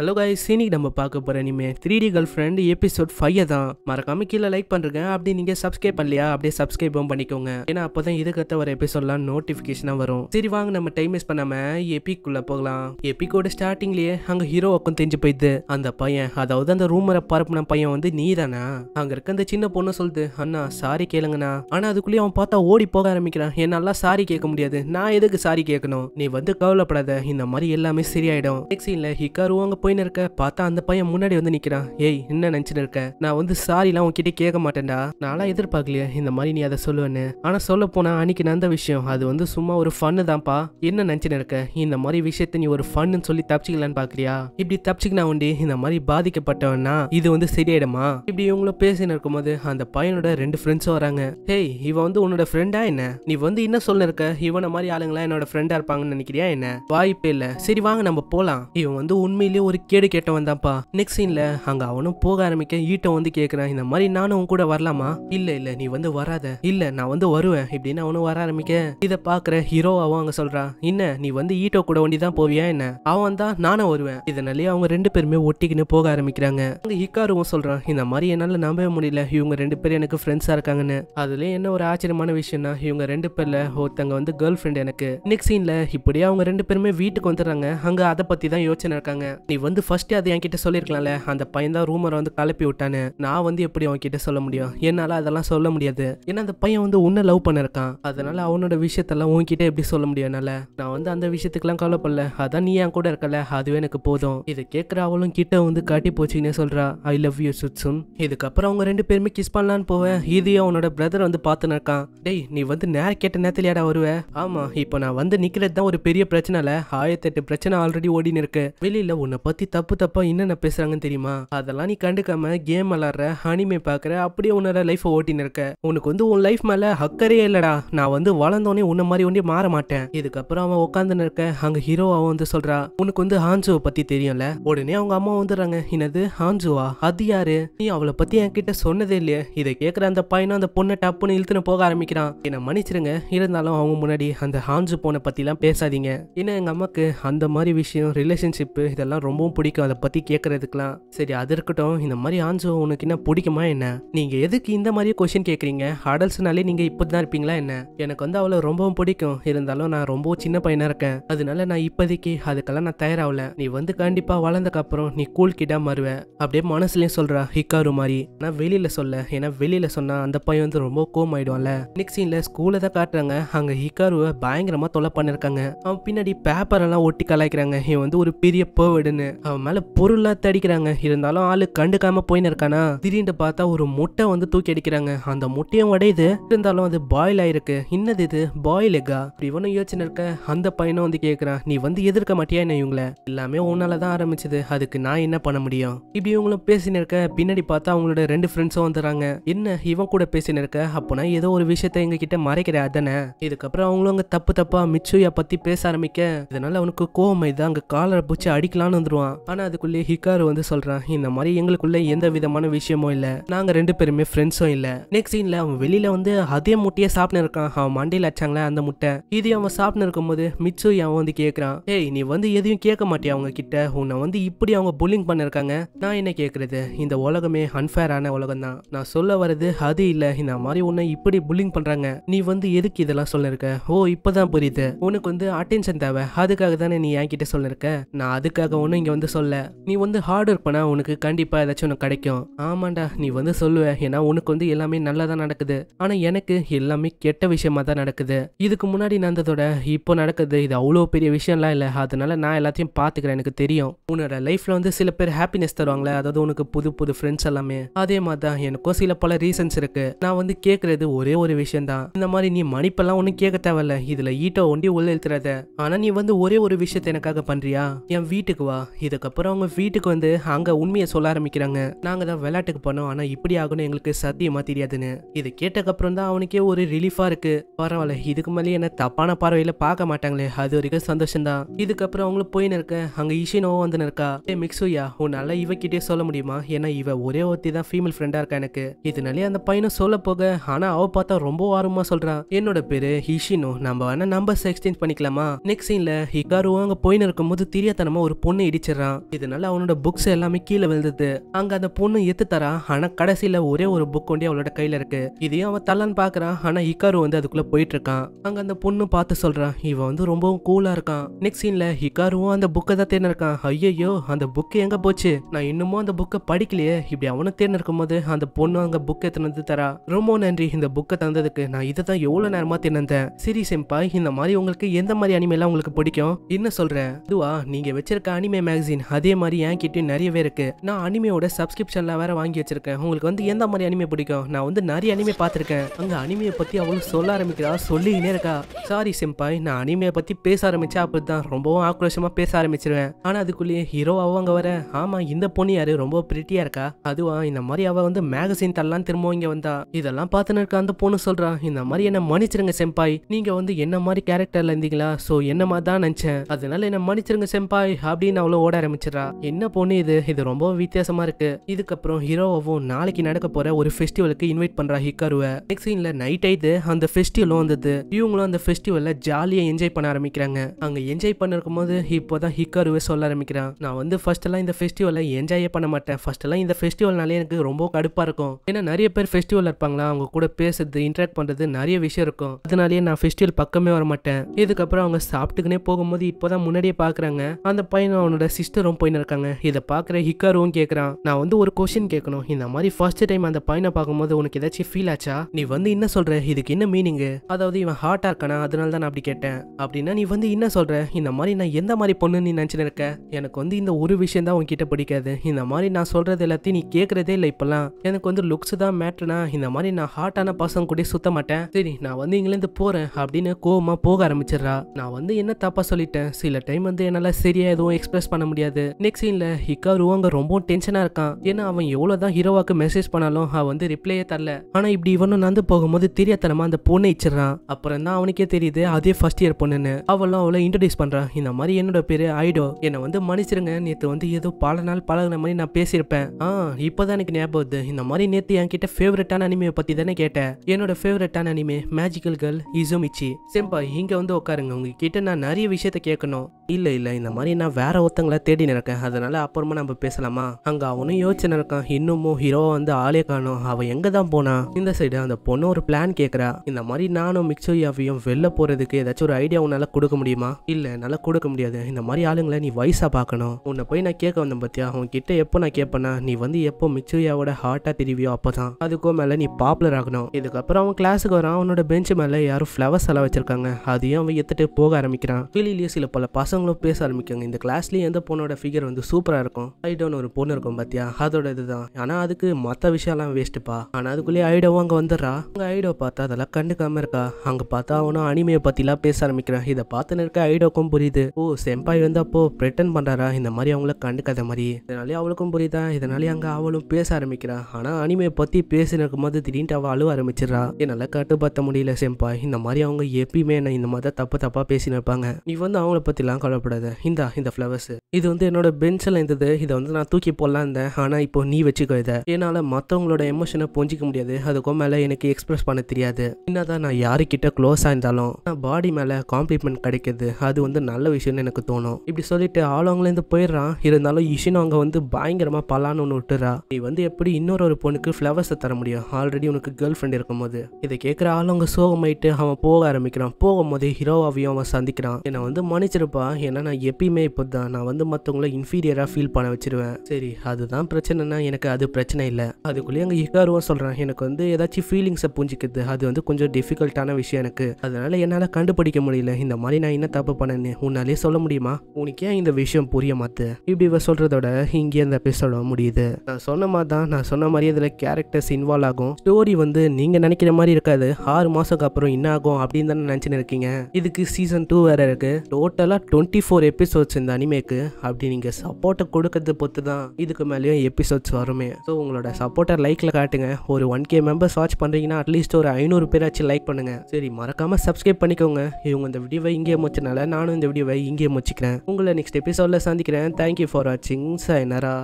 hello கை சீனிக்கு நம்ம பார்க்க போகிற இனிமே three D girlfriend episode five தான் மறக்காம கீழே லைக் பண்ணுறேன் அப்படி நீங்கள் சப்ஸ்கிரைப் பண்ணலையா அப்படியே சப்ஸ்கிரைபும் பண்ணிக்கோங்க ஏன்னா அப்போ தான் இதுக்கத்த ஒரு எபிசோட்லாம் நோட்டிஃபிகேஷனாக வரும் சரி வாங்க நம்ம டைம் வேஸ்ட் பண்ணாமல் எபிக்குள்ளே போகலாம் எபிக்கோட ஸ்டார்டிங்லேயே அங்கே ஹீரோ உக்கம் தெரிஞ்சு போயிடுது அந்த பையன் அதாவது அந்த ரூமரை பரப்புன பையன் வந்து நீ தானா அங்கே இருக்க அந்த சின்ன பொண்ணு சொல்லுது அண்ணா சாரி கேளுங்கண்ணா ஆனால் அதுக்குள்ளேயே அவன் பார்த்தா ஓடி போக ஆரம்பிக்கிறான் என்னால் சாரி கேட்க முடியாது நான் எதுக்கு சாரி கேட்கணும் நீ வந்து கவலைப்படாத இந்த மாதிரி எல்லாமே சரியாயிடும் நெக்ஸ்ட் ஹிக்காருவாங்க போய் போயின்னு இருக்க பார்த்தா அந்த பையன் முன்னாடி வந்து நிற்கிறான் ஏய் என்ன நினச்சின்னு இருக்க நான் வந்து சாரிலாம் உன்கிட்ட கேட்க மாட்டேன்டா நான்லாம் எதிர்பார்க்கலையே இந்த மாதிரி நீ அதை சொல்லுவேன்னு ஆனால் சொல்ல போனா அன்னைக்கு நடந்த விஷயம் அது வந்து சும்மா ஒரு ஃபன்னு தான்ப்பா என்ன நினச்சின்னு இருக்க இந்த மாதிரி விஷயத்த நீ ஒரு ஃபன்னு சொல்லி தப்பிச்சிக்கலான்னு பார்க்குறியா இப்படி தப்பிச்சிக்கினா உண்டி இந்த மாதிரி பாதிக்கப்பட்டவனா இது வந்து சரியாயிடுமா இப்படி இவங்கள பேசின்னு போது அந்த பையனோட ரெண்டு ஃப்ரெண்ட்ஸும் வராங்க ஹேய் இவன் வந்து உன்னோட ஃப்ரெண்டா என்ன நீ வந்து என்ன சொல்ல இருக்க இவனை மாதிரி ஆளுங்களா என்னோட ஃப்ரெண்டா இருப்பாங்கன்னு நினைக்கிறியா என்ன வாய்ப்பே இல்லை சரி வாங்க நம்ம போலாம் இவன் வந்து உண்மையிலேயே ஒரு மாதிரி கேடு கேட்டவன் தான்ப்பா நெக்ஸ்ட் சீன்ல அங்க அவனும் போக ஆரம்பிக்க ஈட்ட வந்து கேக்குறான் இந்த மாதிரி நானும் கூட வரலாமா இல்ல இல்ல நீ வந்து வராத இல்ல நான் வந்து வருவேன் இப்படின்னு அவனும் வர ஆரம்பிக்க இத பாக்குற ஹீரோவாவும் அங்க சொல்றான் என்ன நீ வந்து ஈட்டோ கூட வண்டி தான் போவியா என்ன அவன் தான் நானும் வருவேன் இதனாலேயே அவங்க ரெண்டு பேருமே ஒட்டிக்கின்னு போக ஆரம்பிக்கிறாங்க அங்க ஹிக்காருவும் சொல்றான் இந்த மாதிரி என்னால நம்பவே முடியல இவங்க ரெண்டு பேரும் எனக்கு ஃப்ரெண்ட்ஸா இருக்காங்கன்னு அதுல என்ன ஒரு ஆச்சரியமான விஷயம்னா இவங்க ரெண்டு பேர்ல ஒருத்தங்க வந்து கேர்ள் ஃப்ரெண்ட் எனக்கு நெக்ஸ்ட் சீன்ல இப்படியே அவங்க ரெண்டு பேருமே வீட்டுக்கு வந்துடுறாங்க அங்க அதை பத்தி தான் யோசனை இருக்காங்க நீ வந்து ஃபர்ஸ்ட் அதை என்கிட்ட சொல்லியிருக்கலாம்ல அந்த பையன் தான் ரூமரை வந்து கலப்பி விட்டானு நான் வந்து எப்படி அவன்கிட்ட சொல்ல முடியும் என்னால் அதெல்லாம் சொல்ல முடியாது ஏன்னா அந்த பையன் வந்து உன்னை லவ் பண்ணிருக்கான் அதனால அவனோட விஷயத்தெல்லாம் உன்கிட்ட எப்படி சொல்ல முடியும் நான் வந்து அந்த விஷயத்துக்குலாம் கவலைப்படல அதான் நீ என் கூட இருக்கல அதுவே எனக்கு போதும் இது கேட்குற அவளும் கிட்ட வந்து காட்டி போச்சுன்னு சொல்கிறா ஐ லவ் யூ சுட்சும் இதுக்கப்புறம் அவங்க ரெண்டு பேருமே கிஸ் பண்ணலான்னு போவேன் இதையும் அவனோட பிரதர் வந்து பார்த்துன்னு இருக்கான் டேய் நீ வந்து நேரம் கேட்ட ஏடா வருவேன் ஆமாம் இப்போ நான் வந்து நிற்கிறது தான் ஒரு பெரிய பிரச்சனை இல்லை ஆயிரத்தெட்டு பிரச்சனை ஆல்ரெடி ஓடின்னு இருக்கு வெளியில் உன்னை பற்றி தப்பு தப்பாக என்னென்ன பேசுகிறாங்கன்னு தெரியுமா அதெல்லாம் நீ கண்டுக்காம கேம் விளாட்ற ஹனிமே பார்க்குற அப்படியே உன்னோட லைஃப்பை ஓட்டின்னு இருக்க உனக்கு வந்து உன் லைஃப் மேலே அக்கறையே இல்லைடா நான் வந்து வளர்ந்தோடனே உன்ன மாதிரி ஒன்றே மாற மாட்டேன் இதுக்கப்புறம் அவன் உட்காந்துன்னு இருக்க அங்கே ஹீரோ அவன் வந்து சொல்கிறா உனக்கு வந்து ஹான்சுவை பற்றி தெரியும்ல உடனே அவங்க அம்மா வந்துடுறாங்க என்னது ஹான்சுவா அது யாரு நீ அவளை பற்றி என்கிட்ட சொன்னதே இல்லையே இதை கேட்குற அந்த பையனும் அந்த பொண்ணை டப்புன்னு இழுத்துன்னு போக ஆரம்பிக்கிறான் என்னை மன்னிச்சிருங்க இருந்தாலும் அவங்க முன்னாடி அந்த ஹான்சு போனை பற்றிலாம் பேசாதீங்க ஏன்னா எங்கள் அம்மாவுக்கு அந்த மாதிரி விஷயம் ரிலேஷன்ஷிப்பு இதெல்லாம் ரொம்ப ரொம்பவும் பிடிக்கும் அதை பற்றி கேட்கறதுக்கெல்லாம் சரி அது இருக்கட்டும் இந்த மாதிரி ஆன்சர் உனக்கு என்ன பிடிக்குமா என்ன நீங்கள் எதுக்கு இந்த மாதிரியே கொஷின் கேட்குறீங்க ஹடல்ஸ்னாலே நீங்கள் இப்படி தான் இருப்பீங்களா என்ன எனக்கு வந்து அவ்வளவு ரொம்பவும் பிடிக்கும் இருந்தாலும் நான் ரொம்பவும் சின்ன பையனாக இருக்கேன் அதனால நான் இப்போதைக்கு அதுக்கெல்லாம் நான் தயாராகல நீ வந்து கண்டிப்பாக அப்புறம் நீ கூல் கிட்டா மாறுவ அப்படியே மனசுலேயும் சொல்கிறா ஹிக்காரு மாதிரி நான் வெளியில் சொல்ல ஏன்னா வெளியில் சொன்னால் அந்த பையன் வந்து ரொம்ப கோம் ஆயிடுவான்ல நெக்ஸ்ட் சீனில் ஸ்கூலில் தான் காட்டுறாங்க அங்கே ஹிக்காருவை பயங்கரமாக தொலை பண்ணிருக்காங்க அவன் பின்னாடி பேப்பர் எல்லாம் ஒட்டி கலாய்க்கிறாங்க இவன் வந்து ஒரு பெரிய பேர்டுன்னு அவன் மேல பொருளா தடிக்கிறாங்க இருந்தாலும் ஆளு கண்டுக்காம போயின்னு இருக்கானா திடீர்னு பார்த்தா ஒரு முட்டை வந்து தூக்கி அடிக்கிறாங்க அந்த முட்டையும் உடையுது இருந்தாலும் அது பாயில் ஆயிருக்கு என்னது இது பாயில் எக்கா இவனும் யோசனை இருக்க அந்த பையனும் வந்து கேக்குறான் நீ வந்து எதிர்க்க மாட்டியா என்ன இவங்கள எல்லாமே உன்னால தான் ஆரம்பிச்சது அதுக்கு நான் என்ன பண்ண முடியும் இப்படி இவங்களும் பேசினு இருக்க பின்னாடி பார்த்தா அவங்களோட ரெண்டு ஃப்ரெண்ட்ஸும் வந்துடுறாங்க என்ன இவன் கூட பேசினு இருக்க அப்பனா ஏதோ ஒரு விஷயத்த எங்க கிட்ட மறைக்கிற அதனை இதுக்கப்புறம் அவங்களும் அங்க தப்பு தப்பா மிச்சுயா பத்தி பேச ஆரம்பிக்க இதனால அவனுக்கு கோவம் இது அங்க காலரை பூச்சி அடிக்கலான்னு வந்துருவான் வந்துருவான் ஆனா அதுக்குள்ளே ஹிகாரு வந்து சொல்றான் இந்த மாதிரி எங்களுக்குள்ள எந்த விதமான விஷயமும் இல்ல நாங்க ரெண்டு பேருமே ஃப்ரெண்ட்ஸும் இல்ல நெக்ஸ்ட் சீன்ல அவன் வெளியில வந்து அதே முட்டையை சாப்பிட இருக்கான் அவன் மண்டையில அச்சாங்களே அந்த முட்டை இது அவன் இருக்கும் போது மிச்சு அவன் வந்து கேக்குறான் ஏய் நீ வந்து எதையும் கேட்க மாட்டியா அவங்க கிட்ட உன்னை வந்து இப்படி அவங்க புல்லிங் பண்ணிருக்காங்க நான் என்ன கேக்குறது இந்த உலகமே அன்ஃபேரான உலகம் தான் நான் சொல்ல வர்றது அது இல்ல இந்த மாதிரி உன்னை இப்படி புல்லிங் பண்றாங்க நீ வந்து எதுக்கு இதெல்லாம் சொல்லிருக்க ஓ இப்பதான் புரியுது உனக்கு வந்து அட்டென்ஷன் தேவை அதுக்காக தானே நீ என்கிட்ட சொல்லிருக்க நான் அதுக்காக ஒன்றும் இங்கே வந்து சொல்ல நீ வந்து ஹார்ட் ஒர்க் பண்ணால் உனக்கு கண்டிப்பாக ஏதாச்சும் உனக்கு கிடைக்கும் ஆமாண்டா நீ வந்து சொல்லுவ ஏன்னா உனக்கு வந்து எல்லாமே நல்லா தான் நடக்குது ஆனால் எனக்கு எல்லாமே கெட்ட விஷயமா தான் நடக்குது இதுக்கு முன்னாடி நடந்ததோட இப்போ நடக்குது இது அவ்வளோ பெரிய விஷயம்லாம் இல்லை அதனால நான் எல்லாத்தையும் பார்த்துக்கிறேன் எனக்கு தெரியும் உன்னோட லைஃப்பில் வந்து சில பேர் ஹாப்பினஸ் தருவாங்களே அதாவது உனக்கு புது புது ஃப்ரெண்ட்ஸ் எல்லாமே அதே மாதிரி தான் எனக்கும் சில பல ரீசன்ஸ் இருக்கு நான் வந்து கேட்கறது ஒரே ஒரு விஷயம் தான் இந்த மாதிரி நீ மன்னிப்பெல்லாம் ஒன்றும் கேட்க தேவையில்ல இதில் ஈட்டோ ஒண்டி உள்ள இழுத்துறத ஆனால் நீ வந்து ஒரே ஒரு விஷயத்தை எனக்காக பண்ணுறியா என் வீட்டுக்கு வா இதுக்கப்புறம் அவங்க வீட்டுக்கு வந்து அங்கே உண்மையை சொல்ல ஆரம்பிக்கிறாங்க நாங்கள் தான் விளையாட்டுக்கு போனோம் ஆனால் இப்படி ஆகணும் எங்களுக்கு சத்தியமாக தெரியாதுன்னு இது கேட்டக்கப்புறம் தான் அவனுக்கே ஒரு ரிலீஃபாக இருக்குது பரவாயில்ல இதுக்கு மேலே என்ன தப்பான பார்வையில பார்க்க மாட்டாங்களே அது வரைக்கும் சந்தோஷம்தான் இதுக்கப்புறம் அவங்களும் போய் நிற்க அங்கே இஷினோவும் வந்து இருக்கா ஏ மிக்ஸுயா உன்னால இவகிட்டே சொல்ல முடியுமா ஏன்னா இவ ஒரே ஒருத்தி தான் ஃபீமேல் ஃப்ரெண்டாக இருக்கா எனக்கு இதனாலே அந்த பையனும் சொல்ல போக ஆனால் அவள் பார்த்தா ரொம்ப ஆர்வமாக சொல்கிறான் என்னோட பேர் ஹிஷினோ நம்ம வேணா நம்பர்ஸ் எக்ஸ்சேஞ்ச் பண்ணிக்கலாமா நெக்ஸ்ட் சீனில் ஹிகாருவும் அங்கே போயின்னு இருக்கும்போது தெரியாதனமா ஒரு பொண்ணு இடிச்சு வச்சிடறான் இதனால அவனோட புக்ஸ் எல்லாமே கீழே விழுந்தது அங்க அந்த பொண்ணு எத்து தரான் ஆனா கடைசியில ஒரே ஒரு புக் கொண்டே அவளோட கையில இருக்கு இதையும் அவன் தள்ளான்னு பாக்குறான் ஆனா ஹிகாரு வந்து அதுக்குள்ள போயிட்டு இருக்கான் அங்க அந்த பொண்ணு பார்த்து சொல்றான் இவன் வந்து ரொம்பவும் கூலா இருக்கான் நெக்ஸ்ட் சீன்ல ஹிகாருவும் அந்த புக்கை தான் தேர்ந்து இருக்கான் ஐயோ அந்த புக் எங்க போச்சு நான் இன்னுமும் அந்த புக்கை படிக்கலையே இப்படி அவனை தேர்ந்து போது அந்த பொண்ணு அங்க புக்கை எத்தனை தரா ரொம்ப நன்றி இந்த புக்கை தந்ததுக்கு நான் இதை தான் எவ்வளவு நேரமா தின்னந்தேன் சரி செம்பா இந்த மாதிரி உங்களுக்கு எந்த மாதிரி அனிமையெல்லாம் உங்களுக்கு பிடிக்கும் என்ன சொல்றேன் அதுவா நீங்க வச்சிருக்க அனிமே மேக்சின் அதே மாதிரி என் கிட்டேயும் நிறையவே இருக்கு நான் அனிமையோட சப்ஸ்கிரிப்ஷன்ல வேற வாங்கி வச்சிருக்கேன் உங்களுக்கு வந்து எந்த மாதிரி அனிமை பிடிக்கும் நான் வந்து நிறைய அனிமை பார்த்துருக்கேன் அங்க அனிமையை பற்றி அவளும் சொல்ல ஆரம்பிக்கிறா சொல்லிக்கினே இருக்கா சாரி சிம்பாய் நான் அனிமையை பற்றி பேச ஆரம்பிச்சா அப்படிதான் ரொம்பவும் ஆக்ரோஷமாக பேச ஆரம்பிச்சிருவேன் ஆனால் அதுக்குள்ளேயே ஹீரோ அவங்க வர ஆமாம் இந்த பொண்ணு யாரு ரொம்ப பிரிட்டியா இருக்கா அதுவா இந்த மாதிரி அவள் வந்து மேகசின் தரலாம் திரும்ப இங்கே வந்தா இதெல்லாம் பார்த்துன்னு இருக்க அந்த பொண்ணு சொல்றான் இந்த மாதிரி என்ன மன்னிச்சிருங்க செம்பாய் நீங்கள் வந்து என்ன மாதிரி கேரக்டரில் இருந்தீங்களா ஸோ என்ன மாதிரி தான் நினச்சேன் அதனால என்ன மன்னிச்சிருங்க செம்பாய் அப்படின்னு அவ்வளவு அவங்களும் ஓட ஆரம்பிச்சிடறா என்ன பொண்ணு இது இது ரொம்ப வித்தியாசமா இருக்கு இதுக்கப்புறம் ஹீரோவும் நாளைக்கு நடக்க போற ஒரு ஃபெஸ்டிவலுக்கு இன்வைட் பண்றா ஹிக்காருவ நெக்ஸ்ட் சீன்ல நைட் ஆயிடுது அந்த ஃபெஸ்டிவலும் வந்தது இவங்களும் அந்த ஃபெஸ்டிவல்ல ஜாலியா என்ஜாய் பண்ண ஆரம்பிக்கிறாங்க அங்க என்ஜாய் பண்ணிருக்கும் போது இப்போதான் ஹிக்காருவை சொல்ல ஆரம்பிக்கிறான் நான் வந்து ஃபர்ஸ்ட் எல்லாம் இந்த ஃபெஸ்டிவலை என்ஜாயே பண்ண மாட்டேன் ஃபர்ஸ்ட் எல்லாம் இந்த ஃபெஸ்டிவல்னாலே எனக்கு ரொம்ப கடுப்பா இருக்கும் ஏன்னா நிறைய பேர் ஃபெஸ்டிவல் இருப்பாங்களா அவங்க கூட பேசுறது இன்ட்ராக்ட் பண்றது நிறைய விஷயம் இருக்கும் அதனாலேயே நான் ஃபெஸ்டிவல் பக்கமே வர மாட்டேன் இதுக்கப்புறம் அவங்க சாப்பிட்டுக்குனே போகும்போது இப்போதான் முன்னாடியே பாக்குறாங்க அந்த பையன் அவனோட சிஸ்டரும் போயின்னு இருக்காங்க இதை பார்க்குற ஹிக்காரும் கேட்குறான் நான் வந்து ஒரு கொஷின் கேட்கணும் இந்த மாதிரி ஃபர்ஸ்ட் டைம் அந்த பையனை பார்க்கும்போது உனக்கு ஏதாச்சும் ஃபீல் ஆச்சா நீ வந்து என்ன சொல்ற இதுக்கு என்ன மீனிங்கு அதாவது இவன் ஹார்ட்டாக இருக்கானா அதனால தான் நான் அப்படி கேட்டேன் அப்படின்னா நீ வந்து என்ன சொல்ற இந்த மாதிரி நான் எந்த மாதிரி பொண்ணுன்னு நீ நினச்சின்னு இருக்க எனக்கு வந்து இந்த ஒரு விஷயம் தான் உன்கிட்ட பிடிக்காது இந்த மாதிரி நான் சொல்றது எல்லாத்தையும் நீ கேட்கறதே இல்லை இப்பெல்லாம் எனக்கு வந்து லுக்ஸ் தான் மேட்ருனா இந்த மாதிரி நான் ஹார்ட்டான பசங்க கூட சுத்த மாட்டேன் சரி நான் வந்து இங்கிலேருந்து போறேன் அப்படின்னு கோவமா போக ஆரம்பிச்சிடுறா நான் வந்து என்ன தப்பா சொல்லிட்டேன் சில டைம் வந்து என்னால் சரியா எதுவும் எக்ஸ்பிரஸ் பண்ண பண்ண முடியாது நெக்ஸ்ட் சீன்ல ஹிக்கா அங்க ரொம்ப டென்ஷனா இருக்கான் ஏன்னா அவன் எவ்வளவுதான் ஹீரோவாக்கு மெசேஜ் பண்ணாலும் அவன் வந்து ரிப்ளையே தரல ஆனா இப்படி இவனும் நடந்து போகும்போது தெரியாதனமா அந்த பொண்ணை இச்சிடறான் அப்புறம் தான் அவனுக்கே தெரியுது அதே ஃபர்ஸ்ட் இயர் பொண்ணுன்னு அவளும் அவளை இன்ட்ரடியூஸ் பண்றான் இந்த மாதிரி என்னோட பேரு ஐடோ என்னை வந்து மன்னிச்சிருங்க நேற்று வந்து ஏதோ பல நாள் பழகின மாதிரி நான் பேசியிருப்பேன் ஆ இப்போதான் எனக்கு ஞாபகம் வருது இந்த மாதிரி நேற்று கிட்ட ஃபேவரட்டான அனிமையை பத்தி தானே கேட்டேன் என்னோட ஃபேவரட்டான அனிமே மேஜிக்கல் கேர்ள் இசோமிச்சி செம்பா இங்க வந்து உட்காருங்க உங்ககிட்ட நான் நிறைய விஷயத்த கேட்கணும் இல்லை இல்லை இந்த மாதிரி நான் வேற ஒருத்தங்களை தேடி இருக்கேன் அதனால அப்புறமா நம்ம பேசலாமா அங்கே அவனும் யோசிச்சு இருக்கான் இன்னமும் ஹீரோவை வந்து ஆளே காணும் அவன் எங்கே தான் போனா இந்த சைடு அந்த பொண்ணு ஒரு பிளான் கேட்குறா இந்த மாதிரி நானும் மிக்சோயாவையும் வெளில போகிறதுக்கு ஏதாச்சும் ஒரு ஐடியா உன்னால் கொடுக்க முடியுமா இல்லை என்னால் கொடுக்க முடியாது இந்த மாதிரி ஆளுங்களை நீ வயசாக பார்க்கணும் உன்னை போய் நான் கேட்க வந்தேன் பத்தியா கிட்ட எப்போ நான் கேட்பேனா நீ வந்து எப்போ மிக்சோயாவோட ஹார்ட்டாக தெரிவியோ அப்போ தான் அதுக்கும் மேலே நீ பாப்புலர் ஆகணும் இதுக்கப்புறம் அவன் கிளாஸுக்கு வரான் அவனோட பெஞ்ச் மேலே யாரும் ஃப்ளவர்ஸ் எல்லாம் வச்சிருக்காங்க அதையும் அவன் எத்துட்டு போக ஆரம்பிக்கிறான் வெளியிலேயே சில பல பசங்க பசங்களும் பேச ஆரம்பிக்காங்க இந்த கிளாஸ்லயும் எந்த பொண்ணோட ஃபிகர் வந்து சூப்பராக இருக்கும் ஐடோன்னு ஒரு பொண்ணு இருக்கும் பாத்தியா அதோட இதுதான் ஆனா அதுக்கு மற்ற விஷயம்லாம் வேஸ்ட்டுப்பா ஆனா அதுக்குள்ளேயே ஐடோவும் அங்க வந்துடுறா அங்க ஐடோ பார்த்தா அதெல்லாம் கண்டுக்காம இருக்கா அங்க பார்த்தா அவனும் அனிமையை பற்றிலாம் பேச ஆரம்பிக்கிறான் இதை பார்த்துன்னு இருக்க ஐடோக்கும் புரியுது ஓ செம்பாய் வந்து அப்போ பிரிட்டன் பண்றாரா இந்த மாதிரி அவங்கள கண்டுக்காத மாதிரி இதனாலேயே அவளுக்கும் புரியுதா இதனாலே அங்கே அவளும் பேச ஆரம்பிக்கிறான் ஆனால் அனிமையை பற்றி பேசினிருக்கும் போது திடீர்னு அவள் அழுவ ஆரம்பிச்சிடறா என்னால் கட்டுப்படுத்த முடியல செம்பாய் இந்த மாதிரி அவங்க எப்பயுமே என்ன இந்த மாதிரி தப்பு தப்பாக பேசினிருப்பாங்க நீ வந்து அவங்கள பத்திலாம் கவலைப்படாது இந்தா இந்த ஃப்ளவர்ஸ் இது வந்து என்னோட பெஞ்சில் இருந்தது இதை வந்து நான் தூக்கி போடலாம் இருந்தேன் ஆனால் இப்போ நீ வச்சுக்கோ இதை என்னால் மற்றவங்களோட எமோஷனை புரிஞ்சிக்க முடியாது அதுக்கும் மேலே எனக்கு எக்ஸ்பிரஸ் பண்ண தெரியாது என்னதான் நான் யாருக்கிட்ட க்ளோஸாக இருந்தாலும் நான் பாடி மேலே காம்ப்ளிமெண்ட் கிடைக்கிது அது வந்து நல்ல விஷயம்னு எனக்கு தோணும் இப்படி சொல்லிட்டு ஆளவங்களேருந்து போயிடுறான் இருந்தாலும் இஷின் அவங்க வந்து பயங்கரமாக பலான்னு ஒன்று விட்டுறா நீ வந்து எப்படி இன்னொரு ஒரு பொண்ணுக்கு ஃப்ளவர்ஸை தர முடியும் ஆல்ரெடி உனக்கு கேர்ள் ஃப்ரெண்ட் இருக்கும்போது இதை கேட்குற ஆளுங்க சோகமாயிட்டு அவன் போக ஆரம்பிக்கிறான் போகும்போது ஹீரோவாவையும் அவன் சந்திக்கிறான் என்னை வந்து மன்னிச்சிருப்பா ஏன்னா நான் எப்பயுமே இப்போ தான் நான் வந்து மற்றவங்கள இன்ஃபீரியராக ஃபீல் பண்ண வச்சிருவேன் சரி அதுதான் பிரச்சனைனா எனக்கு அது பிரச்சனை இல்லை அதுக்குள்ளேயே அங்கே ஹிகாருவா சொல்கிறேன் எனக்கு வந்து ஏதாச்சும் ஃபீலிங்ஸை புரிஞ்சிக்கிறது அது வந்து கொஞ்சம் டிஃபிகல்ட்டான விஷயம் எனக்கு அதனால் என்னால் கண்டுபிடிக்க முடியல இந்த மாதிரி நான் என்ன தப்பு பண்ணேன்னு உன்னாலே சொல்ல முடியுமா உனக்கு ஏன் இந்த விஷயம் புரிய மாத்து இப்படி இவ சொல்றதோட இங்கே பேச எபிசோட முடியுது நான் சொன்ன மாதிரி தான் நான் சொன்ன மாதிரி அதில் கேரக்டர்ஸ் இன்வால்வ் ஆகும் ஸ்டோரி வந்து நீங்கள் நினைக்கிற மாதிரி இருக்காது ஆறு மாதத்துக்கு அப்புறம் என்ன ஆகும் அப்படின்னு தானே நினச்சின்னு இருக்கீங்க இதுக்கு சீசன் டூ வேறு இருக்குது டோட்டலாக டுவெண்ட்டி டுவெண்ட்டி ஃபோர் எபிசோட்ஸ் இந்த அனிமேக்கு அப்படி நீங்கள் சப்போர்ட்டை கொடுக்கறது பொறுத்து தான் இதுக்கு மேலேயும் எபிசோட்ஸ் வருமே ஸோ உங்களோட சப்போர்ட்டை லைக்கில் காட்டுங்க ஒரு ஒன் கே மெம்பர்ஸ் வாட்ச் பண்ணுறீங்கன்னா அட்லீஸ்ட் ஒரு ஐநூறு பேராச்சும் லைக் பண்ணுங்கள் சரி மறக்காமல் சப்ஸ்கிரைப் பண்ணிக்கோங்க இவங்க இந்த வீடியோவை இங்கேயே முடிச்சனால நானும் இந்த வீடியோவை இங்கேயே முடிச்சிக்கிறேன் உங்களை நெக்ஸ்ட் எபிசோடில் சந்திக்கிறேன் தேங்க்யூ ஃபார் வாட்சிங் சைனரா